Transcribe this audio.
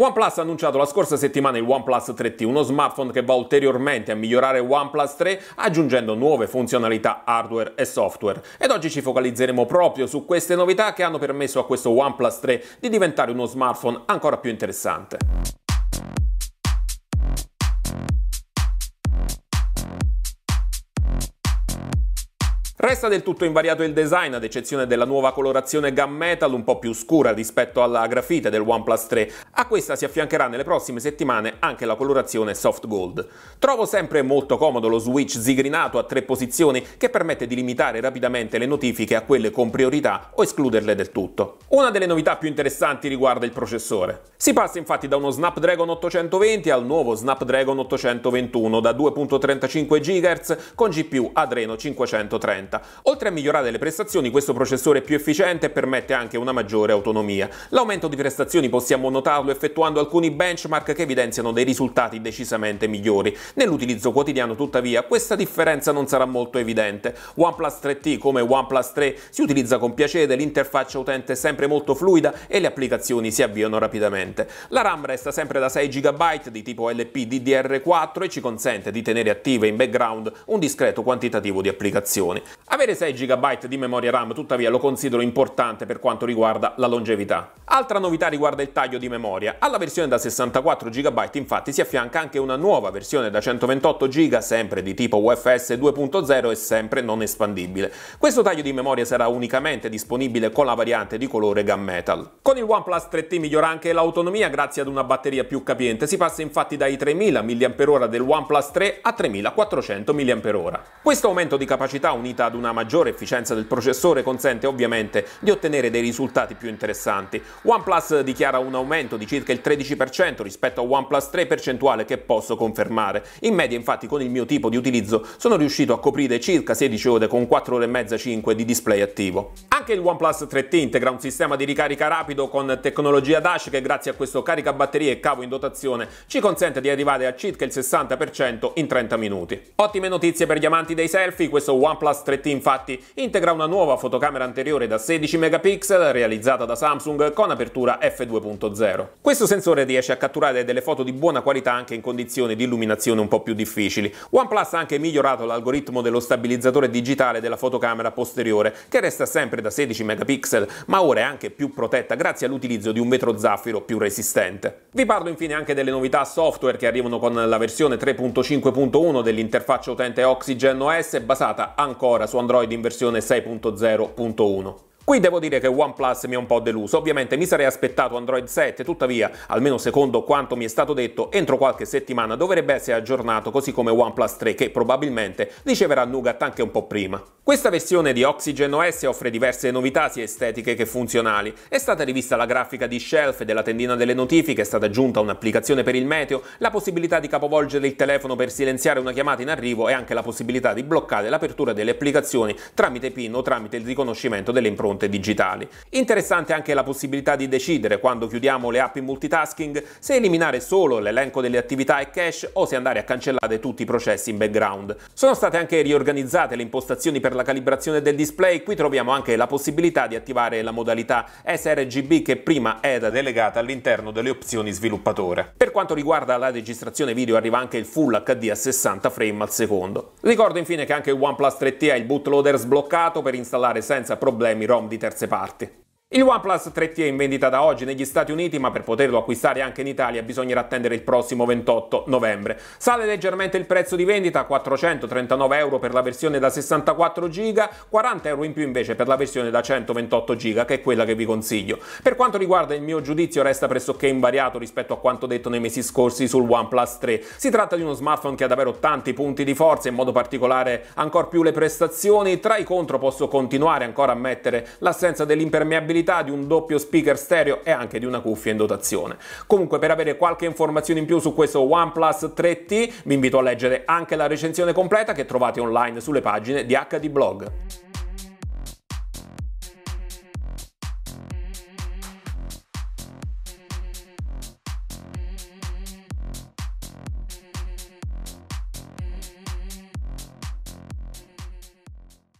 OnePlus ha annunciato la scorsa settimana il OnePlus 3T, uno smartphone che va ulteriormente a migliorare OnePlus 3 aggiungendo nuove funzionalità hardware e software. Ed oggi ci focalizzeremo proprio su queste novità che hanno permesso a questo OnePlus 3 di diventare uno smartphone ancora più interessante. Resta del tutto invariato il design, ad eccezione della nuova colorazione gun metal un po' più scura rispetto alla grafite del OnePlus 3. A questa si affiancherà nelle prossime settimane anche la colorazione soft gold. Trovo sempre molto comodo lo switch zigrinato a tre posizioni che permette di limitare rapidamente le notifiche a quelle con priorità o escluderle del tutto. Una delle novità più interessanti riguarda il processore. Si passa infatti da uno Snapdragon 820 al nuovo Snapdragon 821 da 2.35 GHz con GPU Adreno 530. 30. Oltre a migliorare le prestazioni, questo processore è più efficiente e permette anche una maggiore autonomia. L'aumento di prestazioni possiamo notarlo effettuando alcuni benchmark che evidenziano dei risultati decisamente migliori. Nell'utilizzo quotidiano, tuttavia, questa differenza non sarà molto evidente. OnePlus 3T come OnePlus 3 si utilizza con piacere, l'interfaccia utente è sempre molto fluida e le applicazioni si avviano rapidamente. La RAM resta sempre da 6 GB di tipo LPDDR4 e ci consente di tenere attive in background un discreto quantitativo di applicazioni. Avere 6 GB di memoria RAM tuttavia lo considero importante per quanto riguarda la longevità. Altra novità riguarda il taglio di memoria. Alla versione da 64 GB infatti si affianca anche una nuova versione da 128 GB sempre di tipo UFS 2.0 e sempre non espandibile. Questo taglio di memoria sarà unicamente disponibile con la variante di colore Gunmetal. Con il OnePlus 3T migliora anche l'autonomia grazie ad una batteria più capiente. Si passa infatti dai 3000 mAh del OnePlus 3 a 3400 mAh. Questo aumento di capacità unita ad una maggiore efficienza del processore consente ovviamente di ottenere dei risultati più interessanti. OnePlus dichiara un aumento di circa il 13% rispetto a OnePlus 3, percentuale che posso confermare. In media infatti con il mio tipo di utilizzo sono riuscito a coprire circa 16 ore con 4 ore e mezza 5 di display attivo. Anche il OnePlus 3T integra un sistema di ricarica rapido con tecnologia dash che grazie a questo caricabatterie e cavo in dotazione ci consente di arrivare a circa il 60% in 30 minuti. Ottime notizie per gli amanti dei selfie, questo OnePlus 3T infatti integra una nuova fotocamera anteriore da 16 megapixel realizzata da Samsung con apertura f2.0. Questo sensore riesce a catturare delle foto di buona qualità anche in condizioni di illuminazione un po' più difficili. OnePlus ha anche migliorato l'algoritmo dello stabilizzatore digitale della fotocamera posteriore che resta sempre da 16 megapixel, ma ora è anche più protetta grazie all'utilizzo di un vetro zaffiro più resistente. Vi parlo infine anche delle novità software che arrivano con la versione 3.5.1 dell'interfaccia utente Oxygen OS basata ancora su Android in versione 6.0.1. Qui devo dire che OnePlus mi ha un po' deluso, ovviamente mi sarei aspettato Android 7, tuttavia, almeno secondo quanto mi è stato detto, entro qualche settimana dovrebbe essere aggiornato così come OnePlus 3 che probabilmente riceverà Nougat anche un po' prima. Questa versione di Oxygen OS offre diverse novità sia estetiche che funzionali. È stata rivista la grafica di shelf della tendina delle notifiche, è stata aggiunta un'applicazione per il meteo, la possibilità di capovolgere il telefono per silenziare una chiamata in arrivo e anche la possibilità di bloccare l'apertura delle applicazioni tramite PIN o tramite il riconoscimento delle impronte digitali. Interessante anche la possibilità di decidere quando chiudiamo le app in multitasking se eliminare solo l'elenco delle attività e cache o se andare a cancellare tutti i processi in background. Sono state anche riorganizzate le impostazioni per la calibrazione del display, qui troviamo anche la possibilità di attivare la modalità sRGB che prima era delegata all'interno delle opzioni sviluppatore. Per quanto riguarda la registrazione video arriva anche il Full HD a 60 frame al secondo. Ricordo infine che anche il OnePlus 3T ha il bootloader sbloccato per installare senza problemi ROM di terze parti. Il OnePlus 3T è in vendita da oggi negli Stati Uniti, ma per poterlo acquistare anche in Italia bisognerà attendere il prossimo 28 novembre. Sale leggermente il prezzo di vendita, 439 euro per la versione da 64 GB, 40 euro in più invece per la versione da 128 GB, che è quella che vi consiglio. Per quanto riguarda il mio giudizio, resta pressoché invariato rispetto a quanto detto nei mesi scorsi sul OnePlus 3. Si tratta di uno smartphone che ha davvero tanti punti di forza, in modo particolare ancora più le prestazioni. Tra i contro posso continuare ancora a mettere l'assenza dell'impermeabilità possibilità di un doppio speaker stereo e anche di una cuffia in dotazione. Comunque per avere qualche informazione in più su questo OnePlus 3T vi invito a leggere anche la recensione completa che trovate online sulle pagine di HD Blog.